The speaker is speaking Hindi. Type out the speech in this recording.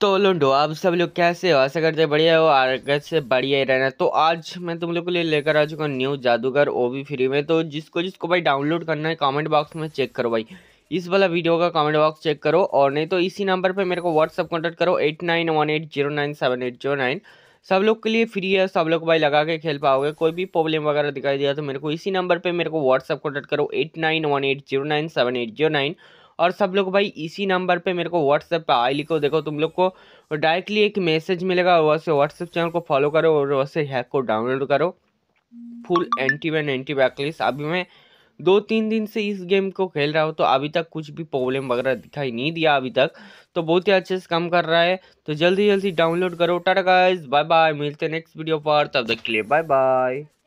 तो लोडो आप सब लोग कैसे हो ऐसा करते बढ़िया हो आगे से बढ़िया ही रहना तो आज मैं तुम लोग के लिए लेकर आ चुका हूँ न्यू जादूगर ओ भी फ्री में तो जिसको जिसको भाई डाउनलोड करना है कमेंट बॉक्स में चेक करो भाई इस वाला वीडियो का कमेंट बॉक्स चेक करो और नहीं तो इसी नंबर पर मेरे को व्हाट्सअप कॉन्टैक्ट करो eight nine one eight zero nine seven eight zero nine सब लोग के लिए फ्री है सब लोग भाई लगा के खेल पाओगे कोई भी प्रॉब्लम वगैरह दिखाई दिया तो मेरे को इसी नंबर पर मेरे को व्हाट्सअप कॉन्टैक्ट करो eight nine one eight zero nine seven eight zero nine और सब लोग भाई इसी नंबर पे मेरे को व्हाट्सएप पे आई लिखो देखो तुम लोग को डायरेक्टली एक मैसेज मिलेगा और वैसे व्हाट्सएप चैनल को फॉलो करो और वैसे हैक को डाउनलोड करो फुल एंटी वैन एंटी बैकलिस अभी मैं दो तीन दिन से इस गेम को खेल रहा हूँ तो अभी तक कुछ भी प्रॉब्लम वगैरह दिखाई नहीं दिया अभी तक तो बहुत ही अच्छे से काम कर रहा है तो जल्दी जल्दी डाउनलोड करो टाटा गाइस बाय बाय मिलते हैं नेक्स्ट वीडियो पर तब तक के लिए बाय बाय